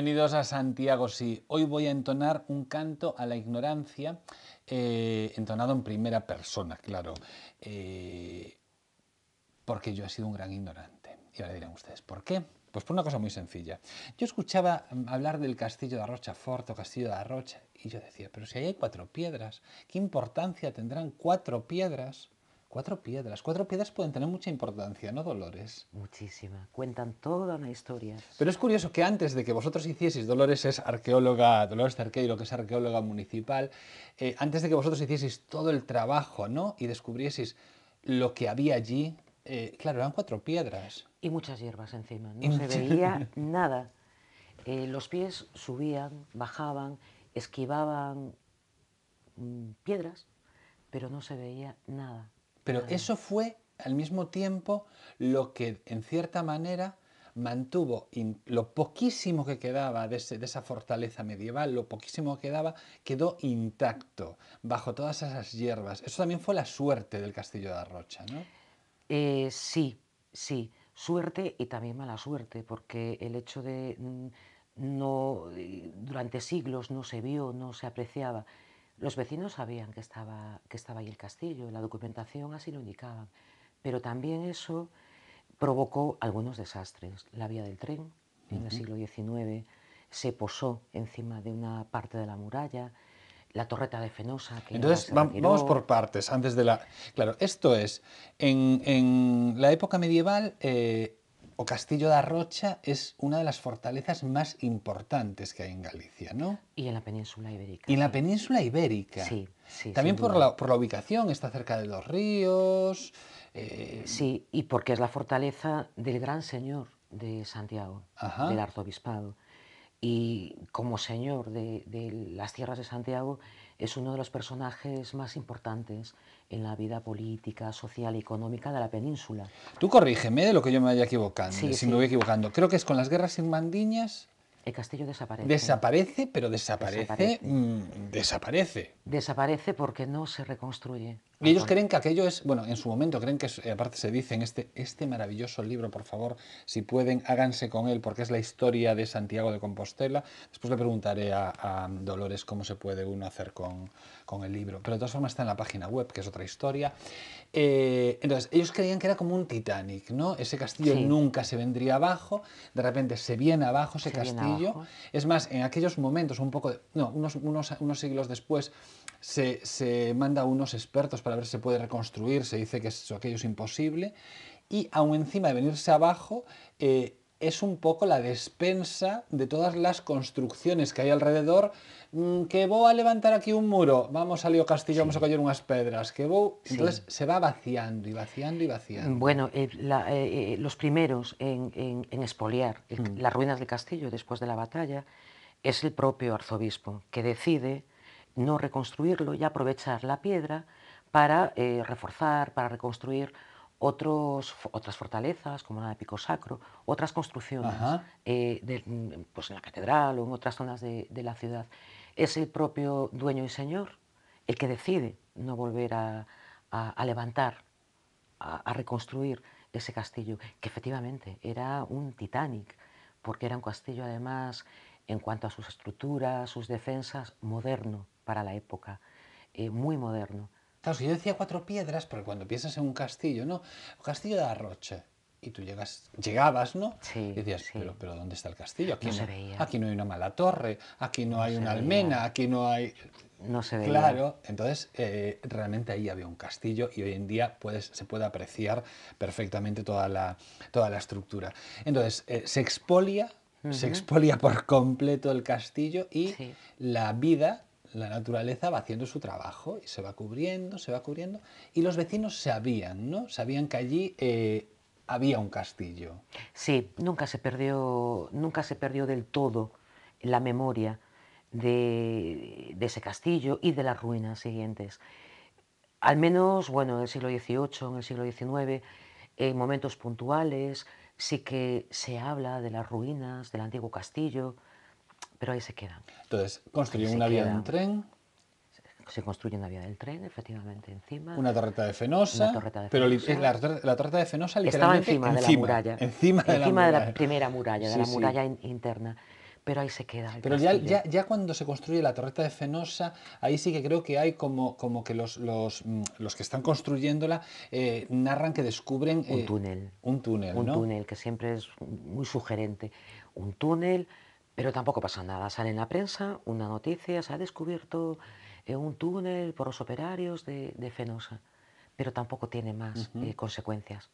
Bienvenidos a Santiago Sí. Hoy voy a entonar un canto a la ignorancia, eh, entonado en primera persona, claro, eh, porque yo he sido un gran ignorante. Y ahora dirán ustedes, ¿por qué? Pues por una cosa muy sencilla. Yo escuchaba mm, hablar del castillo de Fort o castillo de Arrocha y yo decía, pero si ahí hay cuatro piedras, ¿qué importancia tendrán cuatro piedras Cuatro piedras. cuatro piedras pueden tener mucha importancia, ¿no, Dolores? Muchísima. Cuentan toda una historia. Pero es curioso que antes de que vosotros hicieseis, Dolores es arqueóloga, Dolores Cerqueiro, que es arqueóloga municipal, eh, antes de que vosotros hicieseis todo el trabajo, ¿no? Y descubrieseis lo que había allí, eh, claro, eran cuatro piedras. Y muchas hierbas encima. No se veía nada. Eh, los pies subían, bajaban, esquivaban mm, piedras, pero no se veía nada. Pero eso fue al mismo tiempo lo que en cierta manera mantuvo lo poquísimo que quedaba de, esa fortaleza medieval, lo poquísimo que quedaba, quedó intacto bajo todas esas hierbas. Eso también fue la suerte del castillo de Arrocha, ¿no? Eh, sí, sí, suerte y también mala suerte, porque el hecho de mm, no eh, durante siglos no se vio, no se apreciaba los vecinos sabían que estaba, que estaba ahí el castillo, la documentación así lo indicaba, pero también eso provocó algunos desastres. La vía del tren en el siglo XIX se posó encima de una parte de la muralla, la torreta de Fenosa. Que Entonces, vamos por partes, antes de la... Claro, esto es, en, la época medieval eh, o Castillo de Rocha es una de las fortalezas más importantes que hay en Galicia, ¿no? Y en la península ibérica. Y en la península ibérica. Sí, sí. También por la, por la, ubicación, está cerca de los ríos. Eh, sí, y porque es la fortaleza del gran señor de Santiago, del arzobispado. Y como señor de, de las tierras de Santiago, es uno de los personajes más importantes en la vida política, social y económica de la península. Tú corrígeme de lo que yo me vaya equivocando, si me voy equivocando. Creo que es con las guerras Mandiñas... El castillo desaparece. Desaparece, pero desaparece... desaparece. Mm, desaparece porque no se reconstruye. Y ellos creen que aquello es, bueno, en su momento creen que, eh, aparte se dice en este, este maravilloso libro, por favor, si pueden, háganse con él, porque es la historia de Santiago de Compostela. Después le preguntaré a, Dolores cómo se puede uno hacer con, con, el libro. Pero de todas formas está en la página web, que es otra historia. Eh, entonces, ellos creían que era como un Titanic, ¿no? Ese castillo nunca se vendría abajo, de repente se viene abajo ese castillo. Es más, en aquellos momentos, un poco, no, unos, unos, unos siglos después, se, manda a unos expertos para ver si se puede reconstruir, se dice que eso, aquello es imposible, y aún encima de venirse abajo, eh, es un poco la despensa de todas las construcciones que hay alrededor. Mm, que voy a levantar aquí un muro, vamos a Lío Castillo, vamos a coger unas pedras. Que Entonces se va vaciando y vaciando y vaciando. Bueno, eh, eh, los primeros en, en, en mm. las ruinas del castillo después de la batalla es el propio arzobispo que decide no reconstruirlo y aprovechar la piedra para eh, reforzar, para reconstruir otros, otras fortalezas, como la de Pico Sacro, otras construcciones eh, mm, pues en la catedral o en otras zonas de, la ciudad. Es el propio dueño y señor el que decide no volver a, levantar, a, a, reconstruir ese castillo, que efectivamente era un Titanic, porque era un castillo además, en cuanto a sus estructuras, sus defensas, moderno, para la época, eh, muy moderno. Claro, si yo decía cuatro piedras, pero cuando piensas en un castillo, ¿no? Castillo de Arroche. Y tú llegas, llegabas, ¿no? Sí. Y decías, Pero, pero ¿dónde está el castillo? Aquí no, hay una mala torre, aquí no, hay una almena, aquí no hay. No se ve. Claro, entonces eh, realmente ahí había un castillo y hoy en día puedes, se puede apreciar perfectamente toda la, toda la estructura. Entonces, eh, se expolia se expolia por completo el castillo y la vida la naturaleza va haciendo su trabajo y se va cubriendo, se va cubriendo. Y los vecinos sabían, ¿no? Sabían que allí eh, había un castillo. Sí, nunca se perdió, nunca se perdió del todo la memoria de, de ese castillo y de las ruinas siguientes. Al menos, bueno, en el siglo XVIII, en el siglo XIX, en momentos puntuales, sí que se habla de las ruinas del antiguo castillo, pero ahí se quedan. Entonces, construyen una vía del tren. Se construye una vía del tren, efectivamente, encima. Una torreta de Fenosa. Una torreta de Fenosa. Pero la, torreta de Fenosa Estaba encima, de la muralla. Encima, de, la, primera muralla, de la muralla interna pero ahí se queda. Pero ya, cuando se construye la torreta de Fenosa, ahí sí que creo que hay como, como que los, mm, que están construyéndola eh, narran que descubren... un eh, túnel. Un túnel, Un túnel, que siempre es muy sugerente. Un túnel pero tampoco pasa nada. Sale en la prensa una noticia, se ha descubierto eh, un túnel por los operarios de, Fenosa, pero tampoco tiene más eh, consecuencias.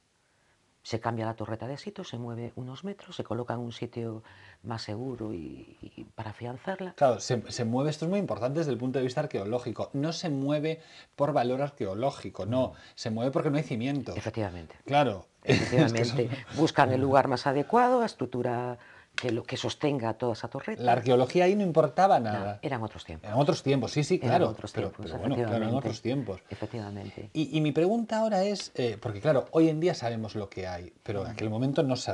Se cambia la torreta de sitio, se mueve unos metros, se coloca en un sitio más seguro y, para afianzarla. Claro, se, mueve, esto es muy importante desde el punto de vista arqueológico. No se mueve por valor arqueológico, no, se mueve porque no hay cimientos. Efectivamente. Claro. Efectivamente. Buscan el lugar más adecuado, la estructura lo que sostenga toda esa torreta. La arqueología ahí no importaba nada. eran otros tiempos. Eran otros tiempos, sí, sí, claro. otros pero, bueno, claro, eran otros tiempos. Efectivamente. Y, mi pregunta ahora es, eh, porque claro, hoy en día sabemos lo que hay, pero en aquel momento no, se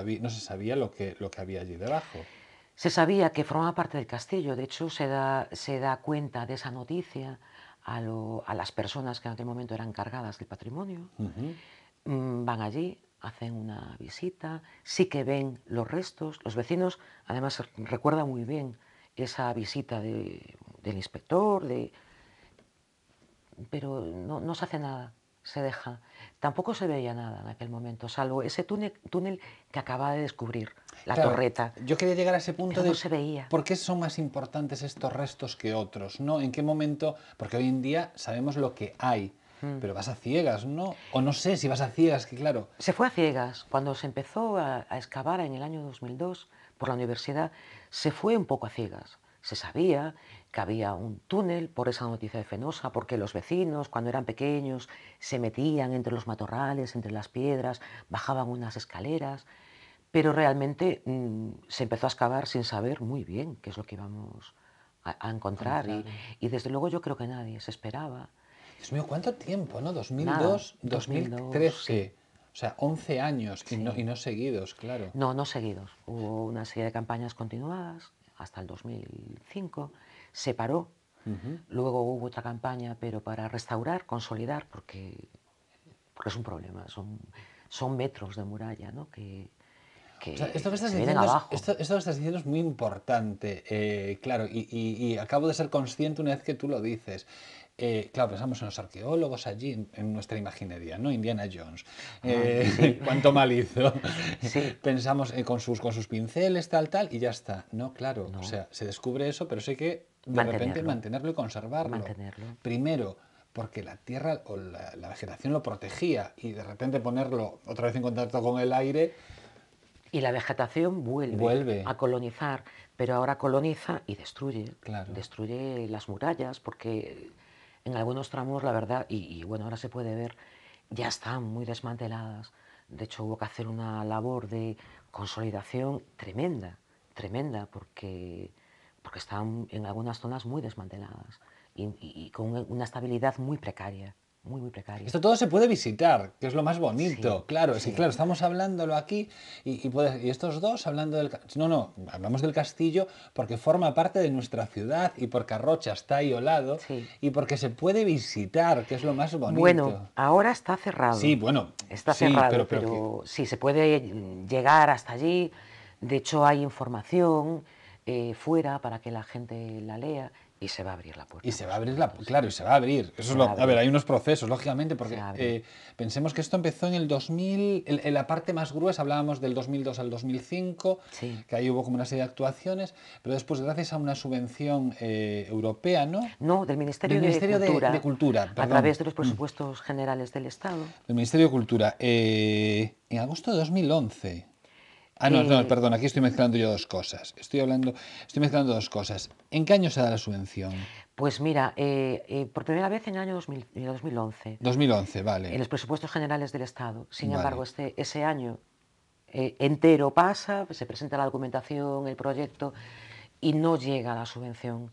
sabía lo que, había allí debajo. Se sabía que formaba parte del castillo, de hecho se da, cuenta de esa noticia a, las personas que en aquel momento eran cargadas del patrimonio, mm, van allí, hacen una visita, sí que ven los restos. Los vecinos, además, recuerdan muy bien esa visita del inspector, de... pero no, se hace nada, se deja. Tampoco se veía nada en aquel momento, salvo ese túnel, túnel que acaba de descubrir, la torreta. Yo quería llegar a ese punto de se veía. por qué son más importantes estos restos que otros, ¿no? ¿En qué momento? Porque hoy en día sabemos lo que hay Mm. pero vas a ciegas, ¿no? O no sé si vas a ciegas, que claro. Se fue a ciegas. Cuando se empezó a, excavar en el año 2002 por la universidad, se fue un poco a ciegas. Se sabía que había un túnel por esa noticia de Fenosa, porque los vecinos, cuando eran pequeños, se metían entre los matorrales, entre las piedras, bajaban unas escaleras, pero realmente mm, se empezó a excavar sin saber muy bien qué es lo que íbamos a, encontrar. y, desde luego yo creo que nadie se esperaba Dios mío, ¿cuánto tiempo, no? 2002, 2013. O sea, 11 años y, no, seguidos, claro. No, no seguidos. Hubo una serie de campañas continuadas hasta el 2005. Se paró. Luego hubo otra campaña, pero para restaurar, consolidar, porque, es un problema. Son, son metros de muralla, ¿no? Que, que esto, que estás diciendo es, muy importante, eh, claro, y, acabo de ser consciente una vez que tú lo dices. Eh, claro, pensamos en los arqueólogos allí, en, nuestra imaginería, ¿no? Indiana Jones, ah, eh, cuánto mal hizo. Pensamos eh, con, sus, con sus pinceles, tal, tal, y ya está. No, claro, o sea, se descubre eso, pero sé que de repente mantenerlo y conservarlo. Mantenerlo. Primero, porque la tierra o la, vegetación lo protegía, y de repente ponerlo otra vez en contacto con el aire... Y la vegetación vuelve, a colonizar, pero ahora coloniza y destruye. Destruye las murallas porque en algunos tramos, la verdad, y, bueno, ahora se puede ver, ya están muy desmanteladas. De hecho, hubo que hacer una labor de consolidación tremenda, tremenda, porque, están en algunas zonas muy desmanteladas y con una estabilidad muy precaria muy, muy precario. Esto todo se puede visitar, que es lo más bonito, claro. Sí. claro, estamos hablándolo aquí y, y, estos dos hablando del... No, no, hablamos del castillo porque forma parte de nuestra ciudad y porque Arrocha está ahí al y porque se puede visitar, que es lo más bonito. Bueno, ahora está cerrado. Sí, bueno. Está cerrado, pero, sí, se puede eh, llegar hasta allí. De hecho, hay información eh, fuera para que la gente la lea y se va a abrir la puerta. Y se va a abrir la puerta, claro, y se va a abrir. Eso a, ver, hay unos procesos, lógicamente, porque eh, pensemos que esto empezó en el 2000, en, la parte más gruesa, hablábamos del 2002 al 2005, que ahí hubo como una serie de actuaciones, pero después gracias a una subvención eh, europea, ¿no? No, del Ministerio, Ministerio de, Cultura, a través de los mm. presupuestos generales del Estado. Del Ministerio de Cultura. Eh, en agosto de 2011 Ah, no, no, eh, perdón, aquí estoy mezclando yo dos cosas. Estoy hablando, estoy mezclando dos cosas. ¿En qué año se da la subvención? Pues mira, eh, eh, por primera vez en el año 2011. 2011, vale. En los presupuestos generales del Estado. Sin embargo, este, ese año entero pasa, se presenta la documentación, el proyecto y no llega la subvención.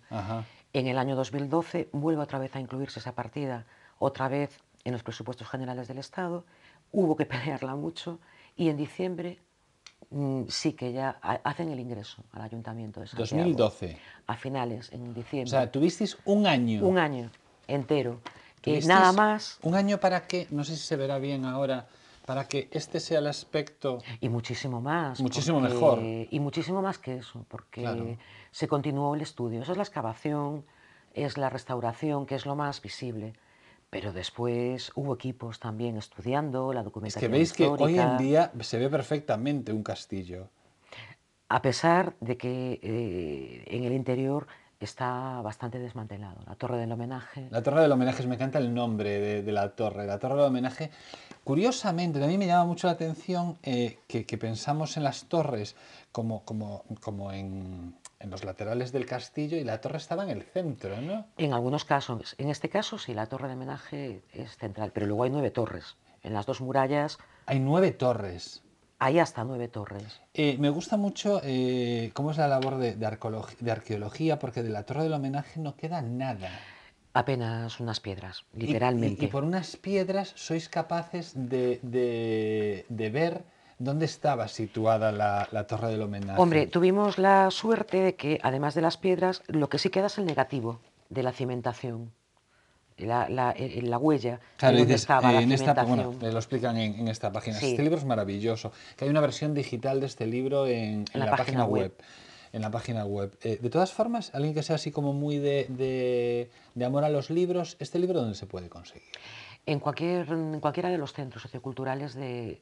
En el año 2012 vuelve otra vez a incluirse esa partida, otra vez en los presupuestos generales del Estado. Hubo que pelearla mucho y en diciembre Mm, sí, que ya hacen el ingreso al Ayuntamiento de Santiago. 2012. A finales, en diciembre. O sea, tuvisteis un año. Un año entero. Que eh, nada más. Un año para que, no sé si se verá bien ahora, para que este sea el aspecto. Y muchísimo más. Muchísimo mejor. Y muchísimo más que eso, porque se continuó el estudio. Esa es la excavación, es la restauración, que es lo más visible. Pero después hubo equipos también estudiando la documentación. Es que veis que hoy en día se ve perfectamente un castillo. A pesar de que eh, en el interior está bastante desmantelado. La torre del homenaje. La torre del homenaje, me encanta el nombre de, la torre. La torre del homenaje. Curiosamente, a mí me llama mucho la atención eh, que, que, pensamos en las torres como, como, como en en los laterales del castillo y la torre estaba en el centro, ¿no? En algunos casos. En este caso, sí, la torre de homenaje es central, pero luego hay nueve torres. En las dos murallas. Hay nueve torres. Hay hasta nueve torres. Eh, me gusta mucho eh, cómo es la labor de, arqueología, porque de la torre del homenaje no queda nada. Apenas unas piedras, literalmente. Y, por unas piedras sois capaces de, de ver ¿Dónde estaba situada la, torre del homenaje? Hombre, tuvimos la suerte de que, además de las piedras, lo que sí queda es el negativo de la cimentación. La, la, eh, huella claro, de donde estaba eh, esta, bueno, lo explican en, esta página. Este libro es maravilloso. Que hay una versión digital de este libro en, la, página, web. en la página web. Eh, de todas formas, alguien que sea así como muy de, amor a los libros, ¿este libro dónde se puede conseguir? En, cualquier, en cualquiera de los centros socioculturales de,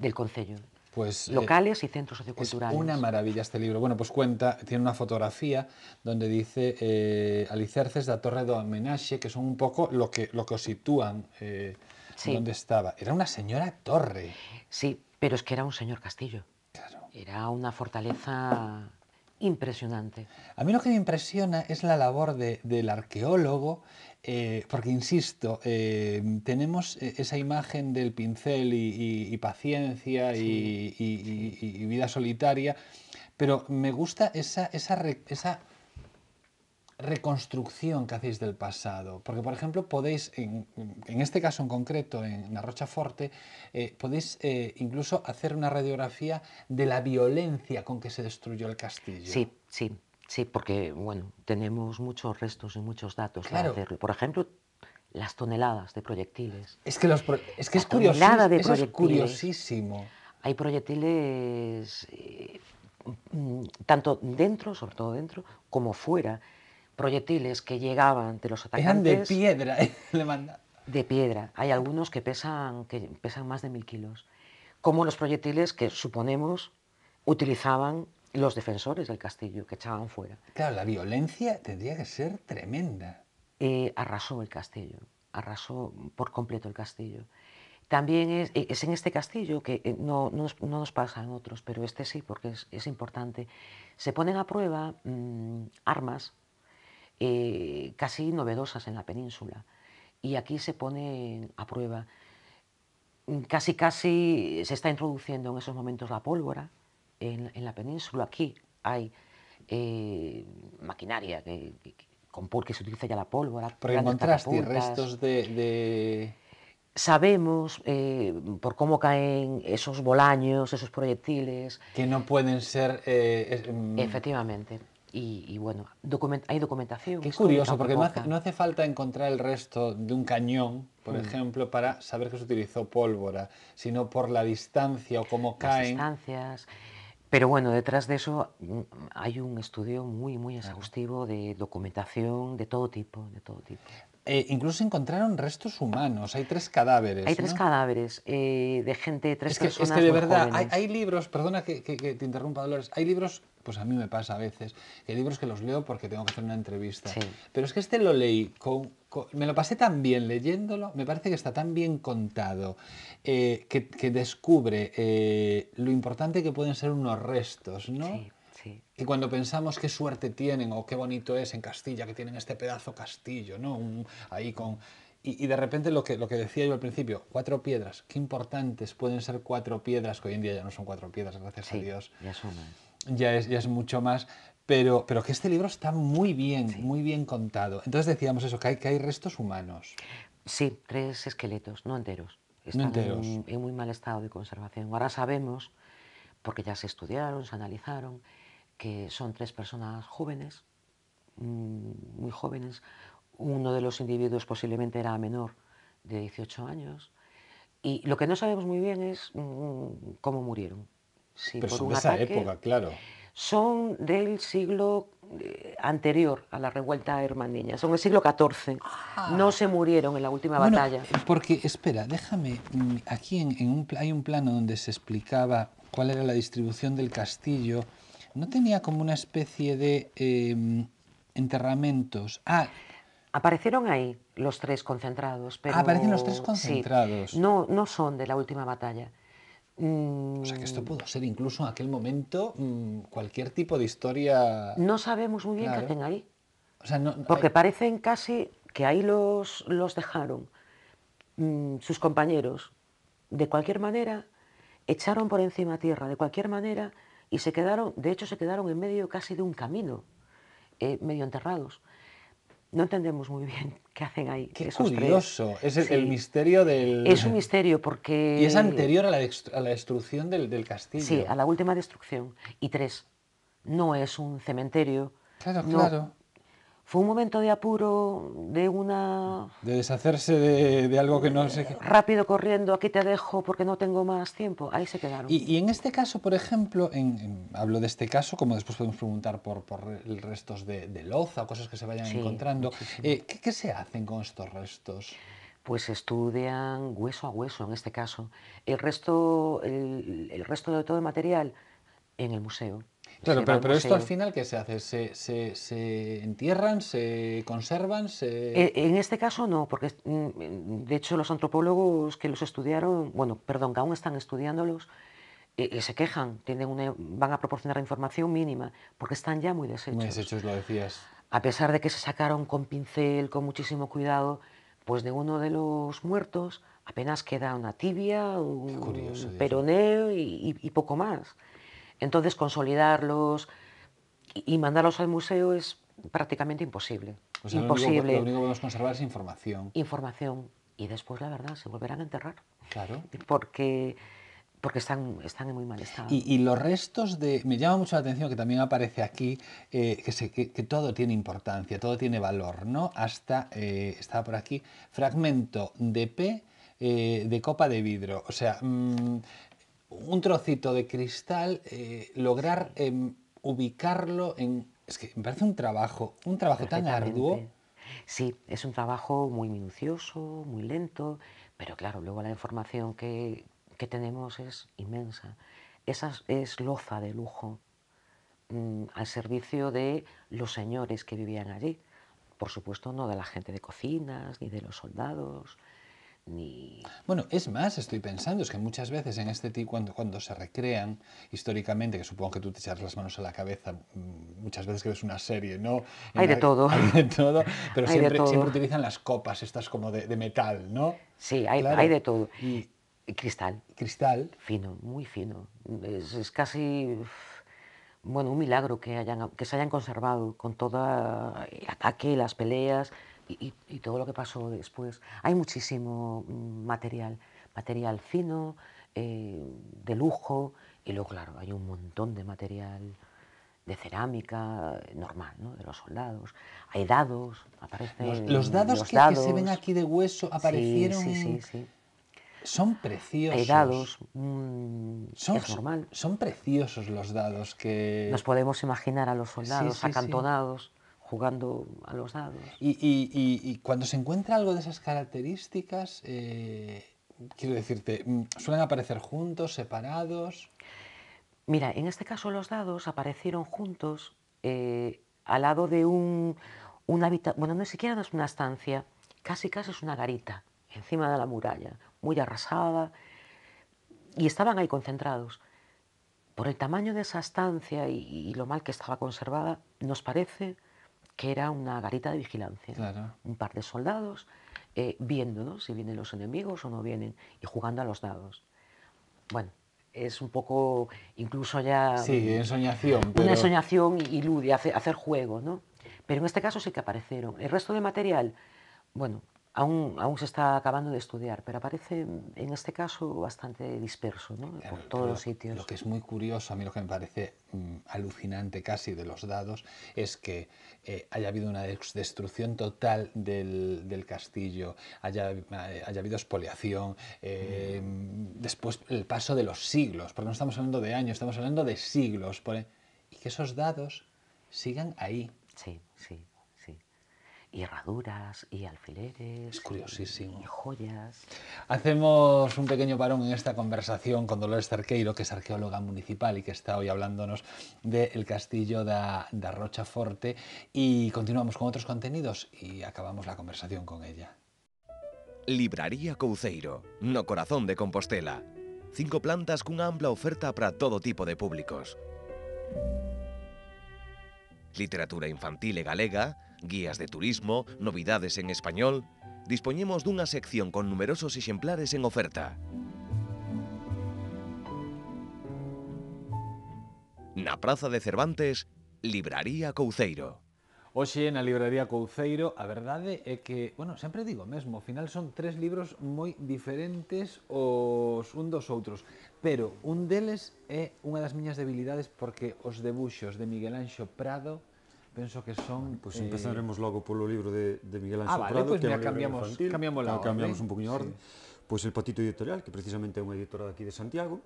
del Concello. Pues, eh, locales y centros socioculturales. Es una maravilla este libro. Bueno, pues cuenta, tiene una fotografía donde dice eh, Alicerces de la Torre de Homenaje, que son un poco lo que, lo que sitúan eh, donde estaba. Era una señora torre. Sí, pero es que era un señor castillo. Era una fortaleza impresionante. A mí lo que me impresiona es la labor del arqueólogo, eh, porque insisto, eh, tenemos eh, esa imagen del pincel y, paciencia y, vida solitaria, pero me gusta esa, esa, esa reconstrucción que hacéis del pasado. Porque, por ejemplo, podéis, en, este caso en concreto, en la Rochaforte, eh, podéis eh, incluso hacer una radiografía de la violencia con que se destruyó el castillo. Sí, sí, sí, porque, bueno, tenemos muchos restos y muchos datos Por ejemplo, las toneladas de proyectiles. Es que, los es, es curiosísimo. Hay proyectiles eh, tanto dentro, sobre todo dentro, como fuera proyectiles que llegaban de los atacantes. Eran de piedra, le De piedra. Hay algunos que pesan, que pesan más de mil kilos. Como los proyectiles que suponemos utilizaban los defensores del castillo, que echaban fuera. Claro, la violencia tendría que ser tremenda. Eh, arrasó el castillo, arrasó por completo el castillo. También es, e, en este castillo, que eh, no, nos pasan otros, pero este sí, porque es, es importante, se ponen a prueba mm, armas eh, casi novedosas en la península. Y aquí se pone a prueba. Mm, casi, casi se está introduciendo en esos momentos la pólvora en, la península. Aquí hay eh, maquinaria que, que se utiliza ya la pólvora. Pero encontraste restos de... Sabemos eh, por cómo caen esos bolaños, esos proyectiles. Que no pueden ser. Mm, Efectivamente. Y, bueno, hay documentación. Qué curioso, porque no hace, falta encontrar el resto de un cañón, por mm. ejemplo, para saber que se utilizó pólvora, sino por la distancia o cómo caen. Distancias. Pero bueno, detrás de eso mm, hay un estudio muy, muy exhaustivo de documentación de todo tipo, de todo tipo. Incluso eh, incluso encontraron restos humanos, hay tres cadáveres. Hay tres cadáveres eh, de gente, tres es que, personas. Es de verdad, hay, libros, perdona que, te interrumpa Dolores, hay libros, pues a mí me pasa a veces, que hay libros que los leo porque tengo que hacer una entrevista. Pero es que este lo leí, me lo pasé tan bien leyéndolo, me parece que está tan bien contado, eh, que, descubre lo importante que pueden ser unos restos, ¿no? Sí. Y cuando pensamos qué suerte tienen o qué bonito es en Castilla, que tienen este pedazo castillo, ¿no? ahí con... Y, de repente lo que, lo que decía yo al principio, cuatro piedras, qué importantes pueden ser cuatro piedras, que hoy en día ya no son cuatro piedras, gracias a Dios. Ya son Ya es, ya es mucho más. Pero, pero, que este libro está muy bien, muy bien contado. Entonces decíamos eso, que hay, que hay restos humanos. Sí, tres esqueletos, no enteros. Están en muy mal estado de conservación. Ahora sabemos, porque ya se estudiaron, se analizaron, que son tres personas jóvenes, mm, muy jóvenes. Uno de los individuos posiblemente era menor de 18 años. Y lo que no sabemos muy bien es mm, cómo murieron. Pero son de esa época, claro. Son del siglo eh, anterior a la revuelta hermandiña, son del siglo XIV. Ah. No se murieron en la última batalla. Porque, espera, déjame, mm, aquí hay un plano donde se explicaba cuál era la distribución del castillo ¿No tenía como una especie de eh, enterramentos? Ah, Aparecieron ahí los tres concentrados. Pero, Aparecen los tres concentrados. no, no son de la última batalla. O sea que esto mm. pudo ser incluso en aquel momento mm, cualquier tipo de historia. No sabemos muy bien qué hacen ahí. porque parecen casi que ahí los, los dejaron. Mm, sus compañeros, de cualquier manera, echaron por encima tierra, de cualquier manera, y se quedaron, de hecho se quedaron en medio casi de un camino, eh, medio enterrados. No entendemos muy bien qué hacen ahí. Qué curioso, es el, misterio del... Es un misterio porque... Y es anterior a la, destrucción del, castillo. Sí, a la última destrucción. Y tres, no es un cementerio. Claro, claro fue un momento de apuro, de una... De deshacerse de, algo que no sé... Rápido corriendo, aquí te dejo porque no tengo más tiempo. Ahí se quedaron. Y, en este caso, por ejemplo, en, hablo de este caso, como después podemos preguntar por, restos de, de, loza, cosas que se vayan encontrando, eh, ¿qué, se hacen con estos restos? Pues estudian hueso a hueso en este caso. El resto, el resto de todo el material en el museo. Claro, pero, esto al final, ¿qué se hace? ¿Se, entierran? ¿Se conservan? Eh, en este caso no, porque mm, de hecho los antropólogos que los estudiaron, bueno, perdón, que aún están estudiándolos, eh, eh, se quejan, tienen van a proporcionar información mínima, porque están ya muy deshechos. Muy deshechos, lo decías. A pesar de que se sacaron con pincel, con muchísimo cuidado, pues de uno de los muertos apenas queda una tibia, un peroneo y, poco más. Entonces consolidarlos y mandarlos al museo es prácticamente imposible. imposible. Lo único, que podemos conservar es información. Información. Y después, la verdad, se volverán a enterrar. Claro. Porque, porque están, están en muy mal estado. Y, los restos de... Me llama mucho la atención que también aparece aquí eh, que, todo tiene importancia, todo tiene valor, ¿no? Hasta, eh, estaba por aquí, fragmento de P eh, de copa de vidro, O sea, mm, un trocito de cristal, eh, lograr em, ubicarlo en... Es que me parece un trabajo, un trabajo tan arduo. Sí, es un trabajo muy minucioso, muy lento, pero claro, luego la información que, tenemos es inmensa. Esa es loza de lujo mm, al servicio de los señores que vivían allí. Por supuesto, no de la gente de cocinas, ni de los soldados, bueno, es más, estoy pensando, es que muchas veces en este tipo, cuando, se recrean históricamente, que supongo que tú te echas las manos a la cabeza mm, muchas veces que ves una serie, ¿no? hay de todo. Hay de todo, pero siempre, utilizan las copas, estas como de, metal, ¿no? Sí, hay, de todo. Y, cristal. Cristal. Fino, muy fino. Es, casi, bueno, un milagro que, que se hayan conservado con todo el ataque, las peleas y, todo lo que pasó después. Hay muchísimo mm, material, material fino, eh, de lujo, y luego, claro, hay un montón de material de cerámica eh, normal, de los soldados. Hay dados, aparecen... Los, dados, que, se ven aquí de hueso aparecieron... sí, sí. sí. Son preciosos. Hay dados. Mm, es normal. Son preciosos los dados que... Nos podemos imaginar a los soldados acantonados jugando a los dados. Y, cuando se encuentra algo de esas características, eh, quiero decirte, mm, ¿suelen aparecer juntos, separados? Mira, en este caso los dados aparecieron juntos eh, al lado de un, un hábitat, bueno, ni es siquiera es una estancia, casi casi es una garita, encima de la muralla, muy arrasada, y estaban ahí concentrados. Por el tamaño de esa estancia y, y lo mal que estaba conservada, nos parece que era una garita de vigilancia. Un par de soldados eh, viendo si vienen los enemigos o no vienen y jugando a los dados. Bueno, es un poco incluso ya... Sí, ensoñación. Una ensoñación y hacer juego, ¿no? Pero en este caso sí que aparecieron. El resto de material, bueno, Aún, se está acabando de estudiar, pero aparece mm, en este caso bastante disperso ¿no? por todos los sitios. Lo que es muy curioso, a mí lo que me parece mm, alucinante casi de los dados, es que eh, haya habido una destrucción total del, del castillo, haya, eh, habido expoliación, eh, mm. después el paso de los siglos, porque no estamos hablando de años, estamos hablando de siglos, e, y que esos dados sigan ahí. Sí, sí y herraduras y alfileres. Y joyas. Hacemos un pequeño parón en esta conversación con Dolores Cerqueiro, que es arqueóloga municipal y que está hoy hablándonos del castillo da, da Rochaforte. Y continuamos con otros contenidos y acabamos la conversación con ella. Libraría Couceiro, no corazón de Compostela. Cinco plantas una amplia oferta para todo tipo de públicos. Literatura infantil e galega, guías de turismo, novidades en español... Dispoñemos dunha sección con numerosos exemplares en oferta. Na Praza de Cervantes, Libraría Couceiro. Oxe, na Libraría Couceiro, a verdade é que, bueno, sempre digo mesmo, ao final son tres libros moi diferentes os un dos outros, pero un deles é unha das miñas debilidades porque os debuxos de Miguel Anxo Prado penso que son... Pois pues empezaremos eh... logo polo libro de, de Miguel ah, Ángel ah, vale, Prado, pues, pois que é un cambiamos, infantil, cambiamos, la ah, orden, cambiamos un poquinho a orden. Sí. Pois pues el Patito Editorial, que precisamente é unha editora aquí de Santiago,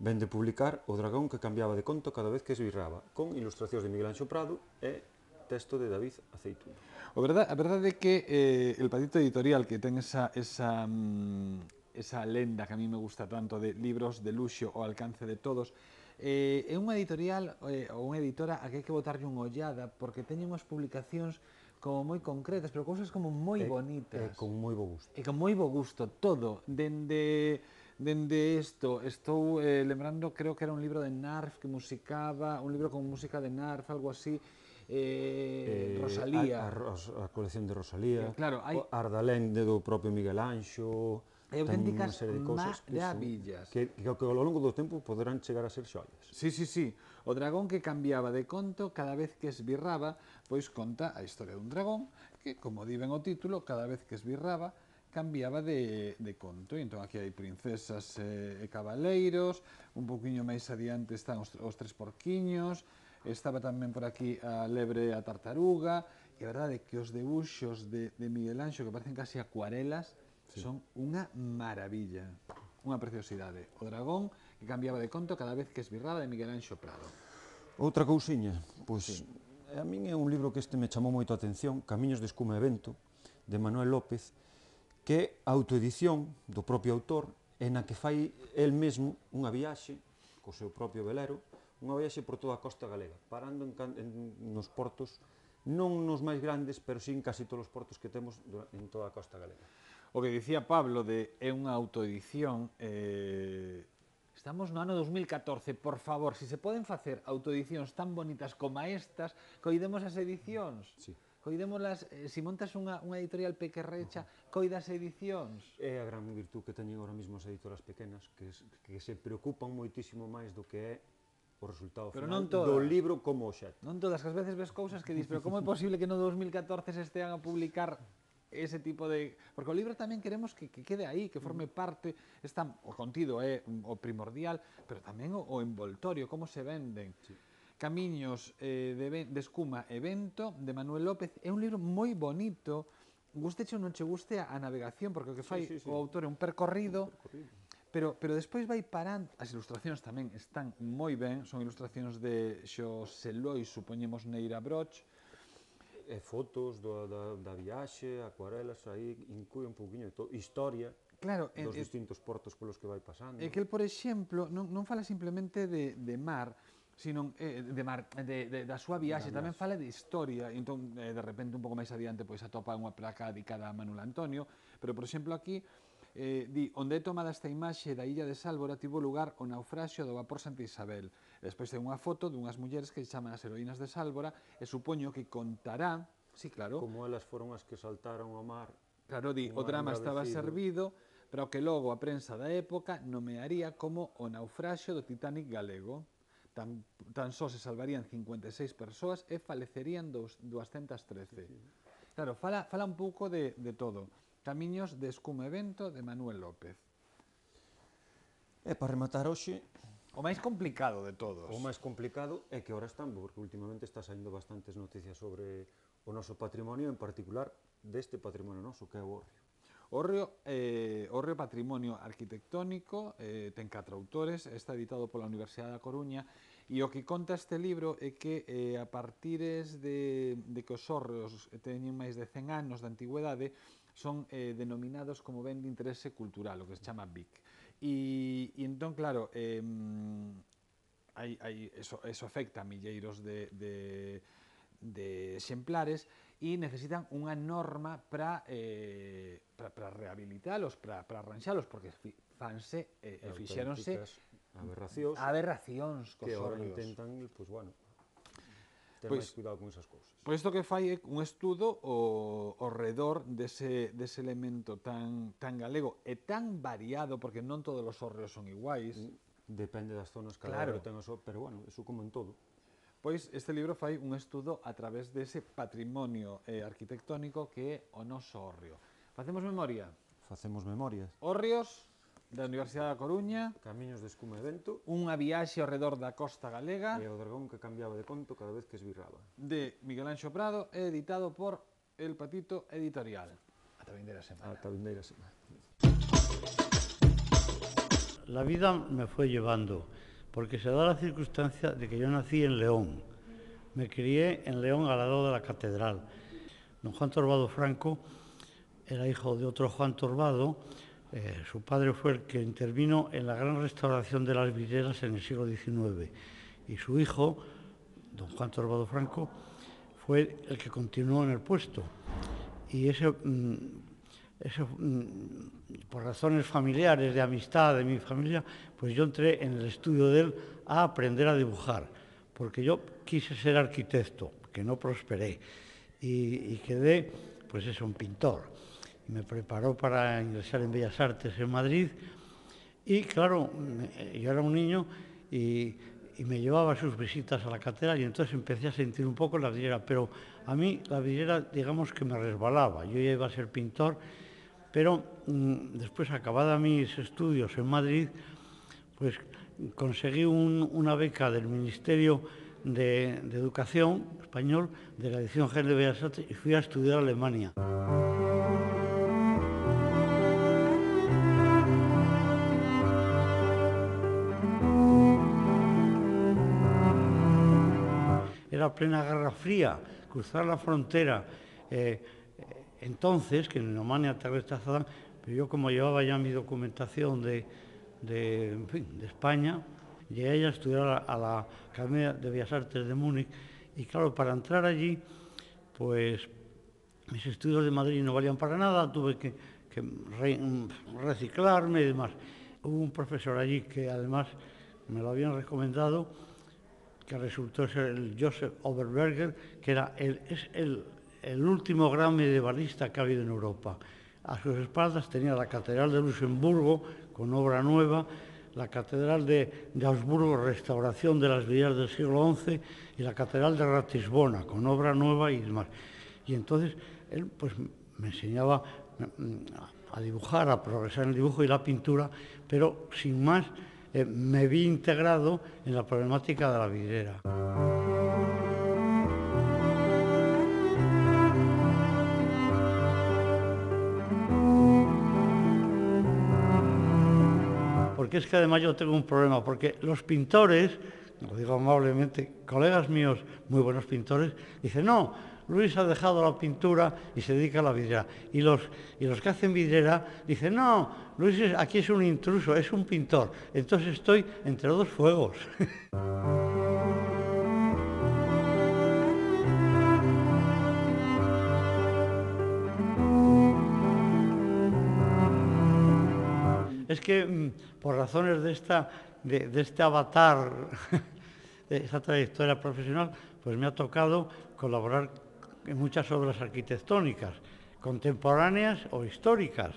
ven de publicar O dragón que cambiaba de conto cada vez que se virraba, con ilustracións de Miguel Ángel Prado e texto de David Aceituno. O verdade, a verdade é que eh, el Patito Editorial, que ten esa, esa, mm, esa lenda que a mí me gusta tanto de libros de luxo ao alcance de todos, Eh, é unha editorial eh, ou unha editora a que hai que botarlle unha ollada porque teñen unhas publicacións como moi concretas, pero cousas como moi bonitas. E, e con moi bo gusto. E con moi bo gusto, todo. Dende dende isto, estou eh, lembrando, creo que era un libro de Narf que musicaba, un libro con música de Narf, algo así, eh, eh, Rosalía. A, a, a colección de Rosalía, eh, claro, hai... Ardalén de do propio Miguel Anxo, e auténticas de cousas maravillas. Que, que, que ao longo do tempo poderán chegar a ser xoias. Sí, sí, sí. O dragón que cambiaba de conto cada vez que esbirraba, pois conta a historia dun dragón que, como diven o título, cada vez que esbirraba, cambiaba de, de conto. E entón aquí hai princesas eh, e cabaleiros, un poquinho máis adiante están os, os tres porquiños, estaba tamén por aquí a lebre e a tartaruga, e a verdade é que os debuxos de, de Miguel Anxo, que parecen casi acuarelas, sí. son unha maravilla, unha preciosidade. O dragón que cambiaba de conto cada vez que esbirraba de Miguel Anxo Prado. Outra cousiña, pois sí. a min é un libro que este me chamou moito a atención, Camiños de Escuma e Vento, de Manuel López, que é autoedición do propio autor en a que fai el mesmo unha viaxe co seu propio velero, unha viaxe por toda a costa galega, parando en, en, nos portos, non nos máis grandes, pero sin casi todos os portos que temos en toda a costa galega o que dicía Pablo de é unha autoedición eh, Estamos no ano 2014, por favor, se si se poden facer autoedicións tan bonitas como estas, coidemos as edicións. Sí. las, eh, si montas unha, unha editorial pequerrecha, coidas edicións. É a gran virtud que teñen ahora mismo as editoras pequenas, que, que se preocupan moitísimo máis do que é o resultado pero final non do libro como xa. xeto. Non todas, que ás veces ves cousas que dis, pero como é posible que no 2014 se estean a publicar ese tipo de... Porque o libro tamén queremos que, que quede aí, que mm. forme parte, está, o contido é eh, o primordial, pero tamén o, o envoltorio, como se venden. Sí. Camiños eh, de, de escuma e vento, de Manuel López, é un libro moi bonito, gusteche ou non che guste a, a navegación, porque o que fai sí, sí, sí. o autor é un percorrido, un percorrido. Pero, pero despois vai parando, as ilustracións tamén están moi ben, son ilustracións de Xosé Lois, supoñemos Neira Broch, e fotos do, da, da viaxe, acuarelas, aí inclui un pouquinho de todo, historia claro, dos eh, eh, distintos portos polos que vai pasando. E que el, por exemplo, non, non fala simplemente de, de mar, sino eh, de mar, de, de, da súa viaxe, tamén fala de historia, entón, eh, de repente, un pouco máis adiante, pois atopa unha placa dedicada a Manuel Antonio, pero, por exemplo, aquí, eh, di onde é tomada esta imaxe da illa de Sálvora tivo lugar o naufraxio do vapor Santa Isabel. Despois ten unha foto dunhas mulleres que se chaman as heroínas de Sálvora e supoño que contará, sí, claro, como elas foron as que saltaron ao mar. Claro, di, o drama estaba servido, pero que logo a prensa da época nomearía como o naufraxio do Titanic galego. Tan, tan só se salvarían 56 persoas e falecerían dos, 213. Sí, sí. Claro, fala, fala un pouco de, de todo. Camiños de Escume Vento de Manuel López. E para rematar hoxe... O máis complicado de todos. O máis complicado é que ahora están, porque últimamente está saindo bastantes noticias sobre o noso patrimonio, en particular deste patrimonio noso, que é o Orrio. O eh, o Patrimonio Arquitectónico eh, ten catro autores, está editado pola Universidade da Coruña e o que conta este libro é que eh, a partires de, de que os orreos teñen máis de 100 anos de antigüedade son eh, denominados como ben de interese cultural, o que se chama BIC. E, e entón, claro, eh, hai, hai, eso, eso afecta a milleiros de, de, de exemplares e necesitan unha norma para eh, para rehabilitalos, para arranxalos, porque fanse eh, fixéronse aberracións, aberracións que ahora intentan, pues, bueno, ter pois, máis cuidado con esas cousas. Pois isto que fai é un estudo ao, o redor dese, dese elemento tan, tan galego e tan variado, porque non todos os hórreos son iguais. Mm, depende das zonas, cada claro. ten o so, pero bueno, eso como en todo. Pois este libro fai un estudo a través dese patrimonio eh, arquitectónico que é o noso hórreo. Facemos memoria? Facemos memoria. Hórreos da Universidade da Coruña. Camiños de escuma e vento. Unha viaxe ao redor da costa galega. E o dragón que cambiaba de conto cada vez que esbirraba. De Miguel Anxo Prado e editado por El Patito Editorial. Ata vindeira semana. Ata vindeira semana. La vida me foi llevando, porque se dá a circunstancia de que yo nací en León. Me crié en León al lado de la catedral. Don Juan Torbado Franco era hijo de otro Juan Torbado, Eh, su padre fue el que intervino en la gran restauración de las vidrieras en el siglo XIX y su hijo, don Juan Torbado Franco, fue el que continuó en el puesto. Y mm, mm, por razones familiares, de amistad de mi familia, pues yo entré en el estudio de él a aprender a dibujar, porque yo quise ser arquitecto, que no prosperé, y, quedé, pues es un pintor me preparó para ingresar en Bellas Artes en Madrid y claro, yo era un niño y, me llevaba sus visitas a la catedral y entonces empecé a sentir un poco la vidriera, pero a mí la vidriera digamos que me resbalaba, yo ya iba a ser pintor, pero mm, después acabada mis estudios en Madrid, pues conseguí una beca del Ministerio de, Educación español de la edición General de Bellas Artes y fui a estudiar Alemania. era plena Guerra Fría, cruzar la frontera. Eh, entonces, que en Alemania te rechazaban, pero yo como llevaba ya mi documentación de, España, llegué a estudiar a la Academia de Bellas Artes de Múnich y claro, para entrar allí, pues mis estudios de Madrid no valían para nada, tuve que, reciclarme y demás. Hubo un profesor allí que además me lo habían recomendado, que resultó ser el Joseph Oberberger, que era el, es el, el último gran medievalista que ha habido en Europa. A sus espaldas tenía la Catedral de Luxemburgo, con obra nueva, la Catedral de, de, Augsburgo, restauración de las villas del siglo XI, y la Catedral de Ratisbona, con obra nueva y demás. Y entonces él pues, me enseñaba mm, a dibujar, a progresar en el dibujo y la pintura, pero sin más eh, me vi integrado en la problemática de la vidriera. Porque es que además yo tengo un problema, porque los pintores, lo digo amablemente, colegas míos, muy buenos pintores, dicen, no, Luis ha dejado la pintura y se dedica a la vidriera. Y los, y los que hacen vidriera dicen, no, Luis aquí es un intruso, es un pintor. Entonces estoy entre dos fuegos. es que mm, por razones de, esta, de, de este avatar, de esta trayectoria profesional, pues me ha tocado colaborar en muchas obras arquitectónicas, contemporáneas o históricas.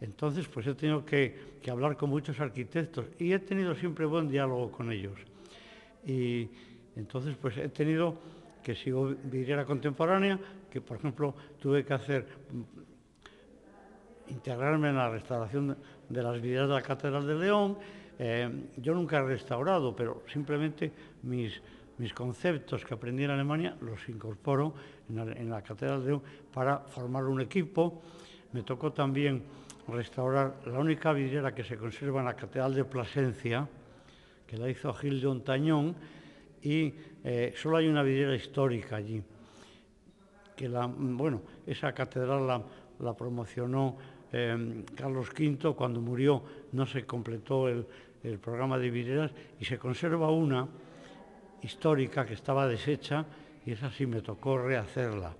Entonces, pues he tenido que, hablar con muchos arquitectos y he tenido siempre buen diálogo con ellos. Y entonces, pues he tenido que si viviera contemporánea, que por ejemplo tuve que hacer mm, integrarme en la restauración de las vidrieras de la Catedral de León. Eh, yo nunca he restaurado, pero simplemente mis, mis conceptos que aprendí en Alemania los incorporo en la, Catedral de para formar un equipo. Me tocó también restaurar la única vidriera que se conserva en la Catedral de Plasencia, que la hizo Gil de Ontañón, y eh, solo hay una vidriera histórica allí. Que la, bueno, esa catedral la, promocionó em, Carlos V, cuando murió no se completó el, el programa de vidrieras y se conserva una histórica que estaba deshecha y esa sí me tocó rehacerla.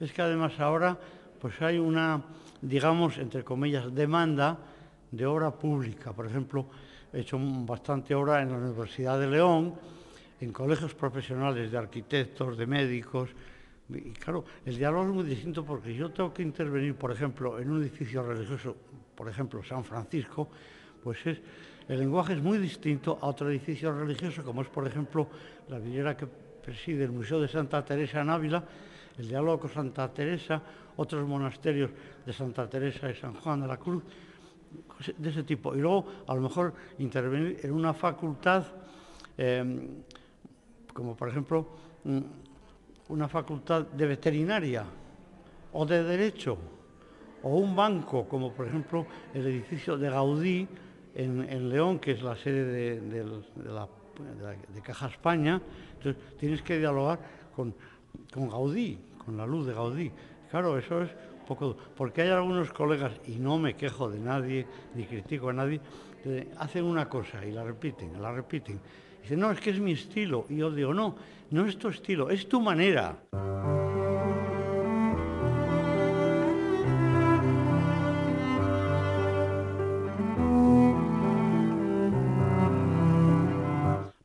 Es que además ahora pues hay una, digamos, entre comillas, demanda de obra pública. Por ejemplo, he hecho bastante obra en la Universidad de León, en colegios profesionales de arquitectos, de médicos, y claro, el diálogo es muy distinto porque yo tengo que intervenir, por ejemplo, en un edificio religioso, por ejemplo, San Francisco, pues el lenguaje es muy distinto a otro edificio religioso, como es, por ejemplo, la villera que preside el Museo de Santa Teresa en Ávila, el diálogo con Santa Teresa, otros monasterios de Santa Teresa y San Juan de la Cruz, de ese tipo. Y luego, a lo mejor, intervenir en una facultad, em, como por ejemplo mm, una facultad de veterinaria o de derecho o un banco, como por ejemplo el edificio de Gaudí en, León, que es la sede de, Caja España. Entonces tienes que dialogar con, Gaudí, con la luz de Gaudí. Claro, eso es poco... Porque hay algunos colegas, y no me quejo de nadie, ni critico a nadie, que hacen una cosa y la repiten, la repiten. Dice, no, es que es mi estilo. Y yo digo, no, no es tu estilo, es tu manera.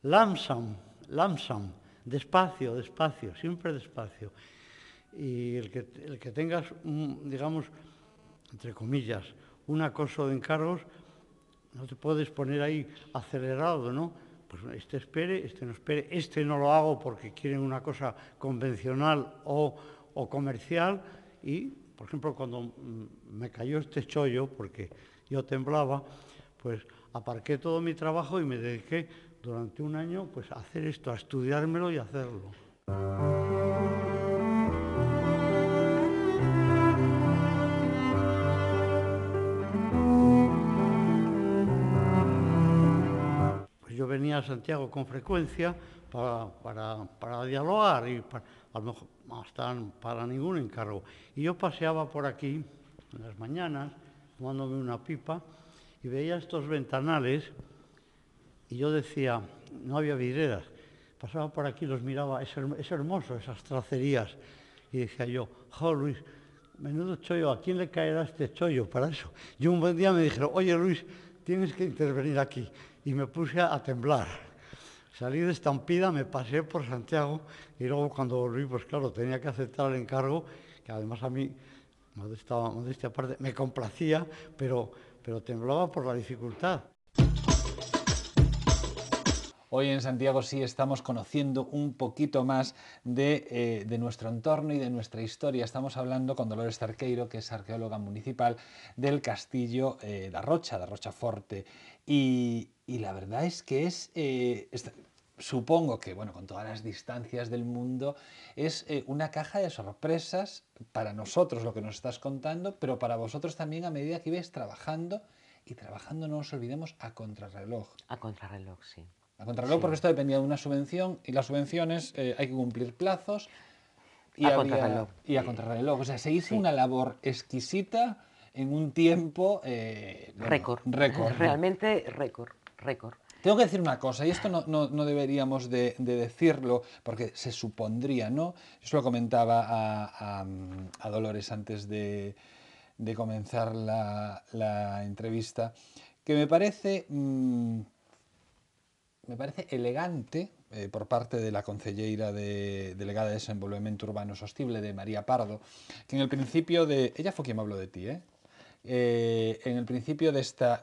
Lamsam, lamsam, despacio, despacio, siempre despacio. Y el que, el que tengas, mm, digamos, entre comillas, un acoso de encargos, no te puedes poner ahí acelerado, ¿no? pues este espere, este no espere, este no lo hago porque quieren una cosa convencional o, comercial y, por ejemplo, cuando mm, me cayó este chollo, porque yo temblaba, pues aparqué todo mi trabajo y me dediqué durante un año pues, a hacer esto, a estudiármelo y a hacerlo. a Santiago con frecuencia para, dialogar y para, a lo mejor hasta para ningún encargo. Y yo paseaba por aquí en las mañanas tomándome una pipa y veía estos ventanales y yo decía, no había vidreras, pasaba por aquí, los miraba, es, es hermoso esas tracerías. Y decía yo, jo Luis, menudo chollo, ¿a quién le caerá este chollo para eso? Y un buen día me dijeron, oye Luis, tienes que intervenir aquí y me puse a temblar. Salí de estampida, me pasé por Santiago y luego cuando volví, pues claro, tenía que aceptar el encargo, que además a mí, modestia, aparte, me complacía, pero, pero temblaba por la dificultad. Hoy en Santiago sí estamos conociendo un poquito más de, eh, nuestro entorno y de nuestra historia. Estamos hablando con Dolores Arqueiro, que es arqueóloga municipal del castillo eh, La Rocha, La Rocha Forte. Y, la verdad es que es, eh, supongo que, bueno, con todas las distancias del mundo, es eh, una caja de sorpresas para nosotros lo que nos estás contando, pero para vosotros también a medida que ibais trabajando y trabajando, no nos olvidemos, a contrarreloj. A contrarreloj, sí. A contrarreloj porque esto dependía de una subvención y las subvenciones eh, hay que cumplir plazos. Y a, contrarreloj. y a contrarreloj. O sea, se hizo una labor exquisita en un tiempo eh, récord. récord. Realmente récord, récord. Tengo que decir una cosa, y esto no, no, deberíamos de, decirlo, porque se supondría, ¿no? Eso lo comentaba a, Dolores antes de, comenzar la, entrevista, que me parece, mm, me parece elegante eh, por parte de la concelleira de, delegada de Desenvolvimiento Urbano Sostible, de María Pardo, que en el principio de... Ella fue quien me habló de ti, ¿eh? Eh, en el principio de, esta,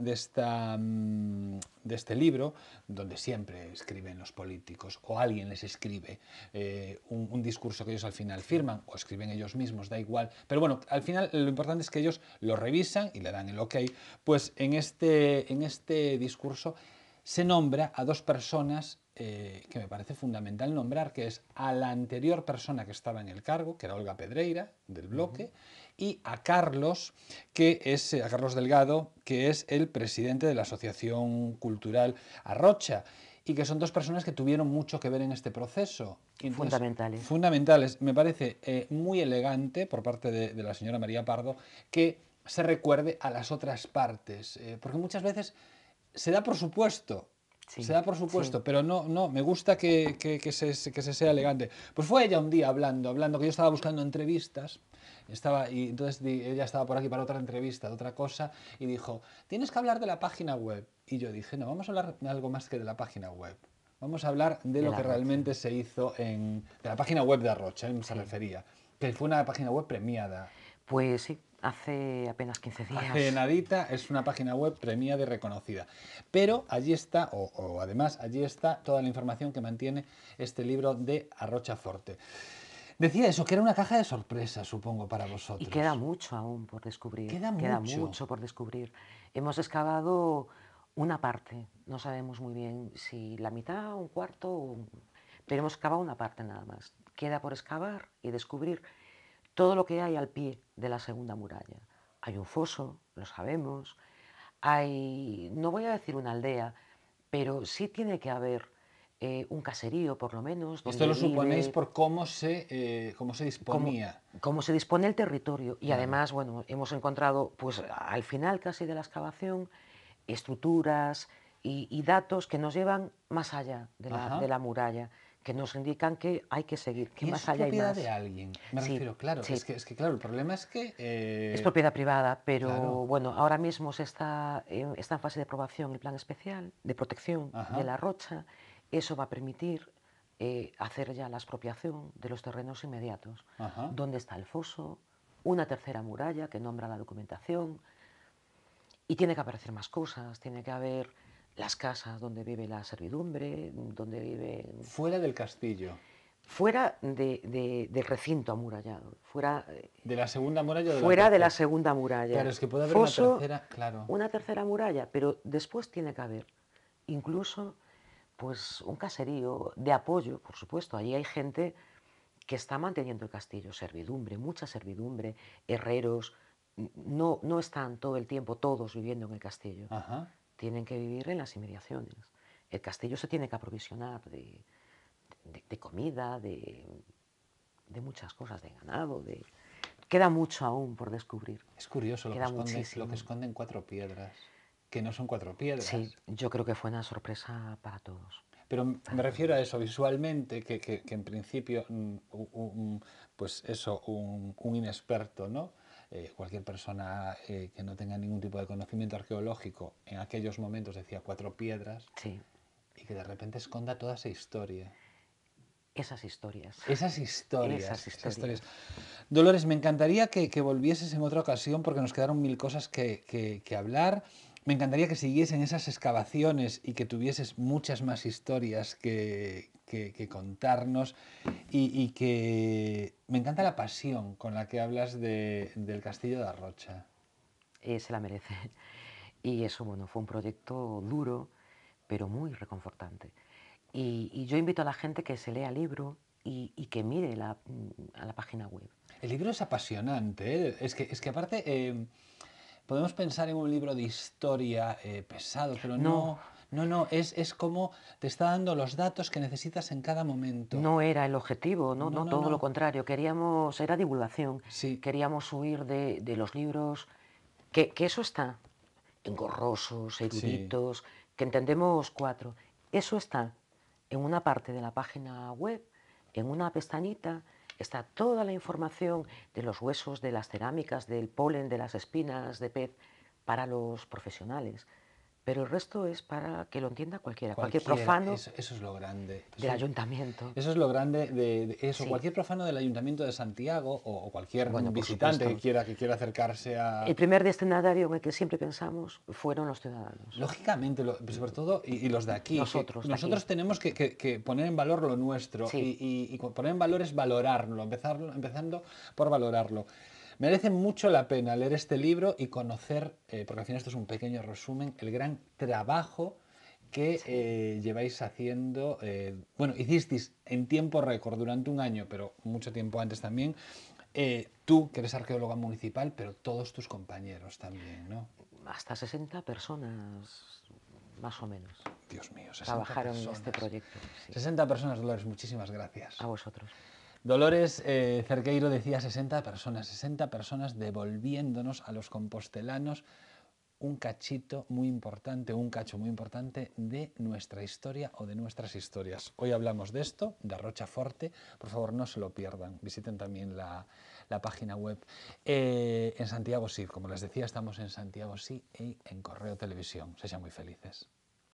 mm, de este libro, donde siempre escriben los políticos o alguien les escribe eh, un, discurso que ellos al final firman o escriben ellos mismos, da igual. Pero bueno, al final lo importante es que ellos lo revisan y le dan el ok. Pues en este, en este discurso se nombra a dos personas eh, que me parece fundamental nombrar, que es a la anterior persona que estaba en el cargo, que era Olga Pedreira, del bloque, y a Carlos, que es a Carlos Delgado, que es el presidente de la Asociación Cultural Arrocha y que son dos personas que tuvieron mucho que ver en este proceso. fundamentales. Fundamentales. Me parece eh, muy elegante por parte de, la señora María Pardo que se recuerde a las otras partes, eh, porque muchas veces se da por supuesto se da por supuesto, pero no, no, me gusta que, que, se, sea elegante. Pues fue ella un día hablando, hablando, que yo estaba buscando entrevistas, estaba, y entonces ella estaba por aquí para otra entrevista, de otra cosa, y dijo, tienes que hablar de la página web. Y yo dije, no, vamos a hablar de algo más que de la página web. Vamos a hablar de, lo que realmente se hizo en, de la página web de Arrocha, ¿eh? se refería, que fue una página web premiada. Pues sí, hace apenas 15 días. Hace es una página web premiada y reconocida. Pero allí está, o, además allí está, toda la información que mantiene este libro de Forte. Decía eso, que era una caja de sorpresas, supongo, para vosotros. Y queda mucho aún por descubrir. Queda, mucho. por descubrir. Hemos excavado una parte, no sabemos muy bien si la mitad, un cuarto, pero hemos excavado una parte nada más. Queda por excavar y descubrir todo lo que hay al pie de la segunda muralla. Hay un foso, lo sabemos, hay, no voy a decir una aldea, pero sí tiene que haber eh, un caserío, por lo menos. Esto lo suponéis por cómo se, eh, disponía. Cómo, se dispone el territorio. Y además, bueno, hemos encontrado, pues al final casi de la excavación, estructuras y, datos que nos llevan más allá de la muralla que nos indican que hay que seguir, que más allá hay más. Es propiedad de alguien, me refiero, claro, es, que, es, que, claro, el problema es que... Eh, es propiedad privada, pero bueno, ahora mismo está, eh, está en fase de aprobación el plan especial de protección de la rocha, eso va a permitir eh, hacer ya la expropiación de los terrenos inmediatos, donde está el foso, una tercera muralla que nombra la documentación, y tiene que aparecer más cosas, tiene que haber las casas donde vive la servidumbre, donde vive... Fuera del castillo. Fuera de, del recinto amurallado, fuera... Eh, de la segunda muralla. fuera de la segunda muralla. Claro, es que puede haber una tercera, claro. Una tercera muralla, pero después tiene que haber incluso pues un caserío de apoyo, por supuesto. Allí hay gente que está manteniendo el castillo, servidumbre, mucha servidumbre, herreros, no, no están todo el tiempo todos viviendo en el castillo. Ajá tienen que vivir en las inmediaciones. El castillo se tiene que aprovisionar de, comida, de, muchas cosas, de ganado, de... Queda mucho aún por descubrir. Es curioso lo, que esconden, que esconden cuatro piedras, que no son cuatro piedras. Sí, yo creo que fue una sorpresa para todos. Pero me refiero a eso visualmente, que, que, en principio, mm, pues eso, un inexperto, ¿no? Eh, cualquier persona eh, que no tenga ningún tipo de conocimiento arqueológico en aquellos momentos decía cuatro piedras y que de repente esconda toda esa historia. Esas historias. Esas historias. Esas historias. Dolores, me encantaría que, volvieses en otra ocasión porque nos quedaron mil cosas que hablar. Me encantaría que siguiesen esas excavaciones y que tuvieses muchas más historias que, contarnos y, que me encanta la pasión con la que hablas del castillo de Arrocha. Eh, se la merece. Y eso, bueno, fue un proyecto duro, pero muy reconfortante. Y, yo invito a la gente que se lea el libro y, que mire la, a la página web. El libro es apasionante, ¿eh? es, que, es que aparte... Eh, podemos pensar en un libro de historia eh, pesado, pero no. no. no, es, como te está dando los datos que necesitas en cada momento. No era el objetivo, no, no, todo lo contrario. Queríamos, era divulgación. Queríamos huir de, los libros, que, eso está, engorrosos, eruditos, que entendemos cuatro. Eso está en una parte de la página web, en una pestañita, está toda la información de los huesos, de las cerámicas, del polen, de las espinas de pez para los profesionales pero el resto es para que lo entienda cualquiera, cualquier, profano. Eso, es lo grande. del ayuntamiento. Eso es lo grande de, eso. Cualquier profano del ayuntamiento de Santiago o, cualquier visitante que quiera, que quiera acercarse a. El primer destinatario en el que siempre pensamos fueron los ciudadanos. Lógicamente, pues sobre todo, y, los de aquí. Nosotros. nosotros tenemos que, poner en valor lo nuestro y, poner en valor es valorarlo, Empezarlo, empezando por valorarlo. Merece mucho la pena leer este libro y conocer, eh, porque al final esto es un pequeño resumen, el gran trabajo que eh, lleváis haciendo, eh, bueno, hicisteis en tiempo récord durante un año, pero mucho tiempo antes también, tú, que eres arqueóloga municipal, pero todos tus compañeros también, ¿no? Hasta 60 personas, más o menos. Dios mío, Trabajaron en este proyecto. 60 personas, Dolores, muchísimas gracias. A vosotros. Dolores eh, Cerqueiro decía 60 personas, 60 personas devolviéndonos a los compostelanos un cachito muy importante, un cacho muy importante de nuestra historia o de nuestras historias. Hoy hablamos de esto, de Rocha Forte. por favor no se lo pierdan, visiten también la, página web. Eh, en Santiago sí, como les decía, estamos en Santiago sí y en Correo Televisión, se sean muy felices.